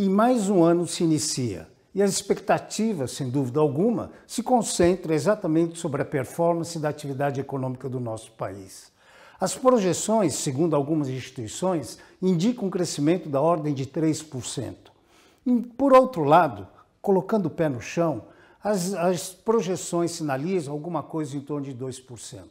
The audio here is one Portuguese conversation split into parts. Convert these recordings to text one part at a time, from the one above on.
E mais um ano se inicia. E as expectativas, sem dúvida alguma, se concentram exatamente sobre a performance da atividade econômica do nosso país. As projeções, segundo algumas instituições, indicam um crescimento da ordem de 3%. E, por outro lado, colocando o pé no chão, as, as projeções sinalizam alguma coisa em torno de 2%.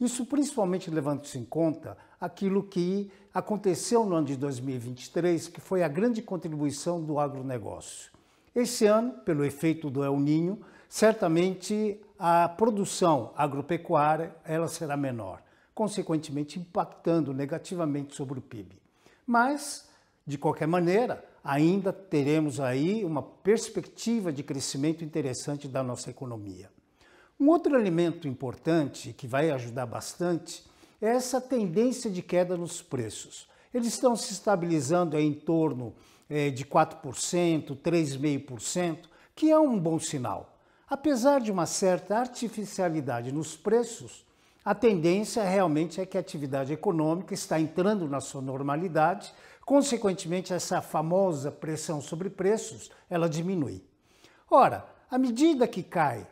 Isso principalmente levando-se em conta aquilo que aconteceu no ano de 2023, que foi a grande contribuição do agronegócio. Esse ano, pelo efeito do El Ninho, certamente a produção agropecuária ela será menor, consequentemente impactando negativamente sobre o PIB. Mas, de qualquer maneira, ainda teremos aí uma perspectiva de crescimento interessante da nossa economia. Um outro elemento importante que vai ajudar bastante é essa tendência de queda nos preços. Eles estão se estabilizando em torno eh, de 4%, 3,5%, que é um bom sinal. Apesar de uma certa artificialidade nos preços, a tendência realmente é que a atividade econômica está entrando na sua normalidade, consequentemente essa famosa pressão sobre preços, ela diminui. Ora, à medida que cai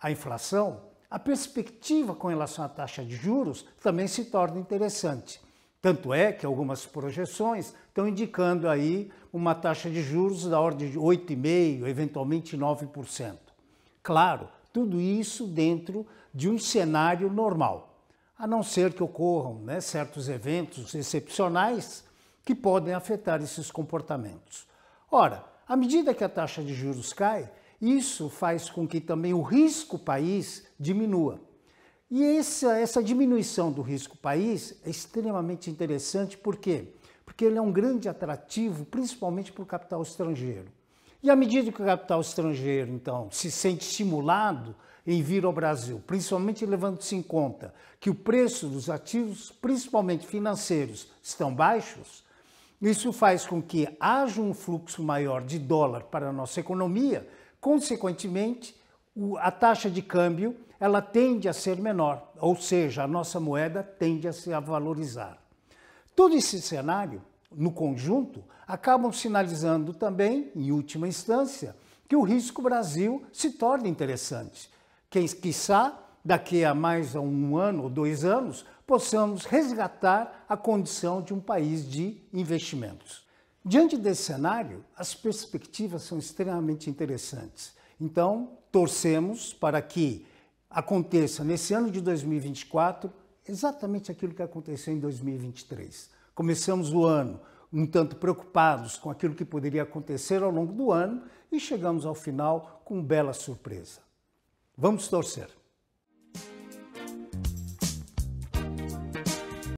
a inflação, a perspectiva com relação à taxa de juros também se torna interessante. Tanto é que algumas projeções estão indicando aí uma taxa de juros da ordem de 8,5%, eventualmente 9%. Claro, tudo isso dentro de um cenário normal, a não ser que ocorram né, certos eventos excepcionais que podem afetar esses comportamentos. Ora, à medida que a taxa de juros cai, isso faz com que também o risco país diminua. E essa, essa diminuição do risco país é extremamente interessante, por quê? Porque ele é um grande atrativo, principalmente para o capital estrangeiro. E à medida que o capital estrangeiro, então, se sente estimulado em vir ao Brasil, principalmente levando-se em conta que o preço dos ativos, principalmente financeiros, estão baixos, isso faz com que haja um fluxo maior de dólar para a nossa economia Consequentemente, a taxa de câmbio ela tende a ser menor, ou seja, a nossa moeda tende a se valorizar. Todo esse cenário, no conjunto, acabam sinalizando também, em última instância, que o risco Brasil se torna interessante. Quem quiçá, daqui a mais a um ano ou dois anos, possamos resgatar a condição de um país de investimentos. Diante desse cenário, as perspectivas são extremamente interessantes. Então, torcemos para que aconteça nesse ano de 2024 exatamente aquilo que aconteceu em 2023. Começamos o ano um tanto preocupados com aquilo que poderia acontecer ao longo do ano e chegamos ao final com bela surpresa. Vamos torcer.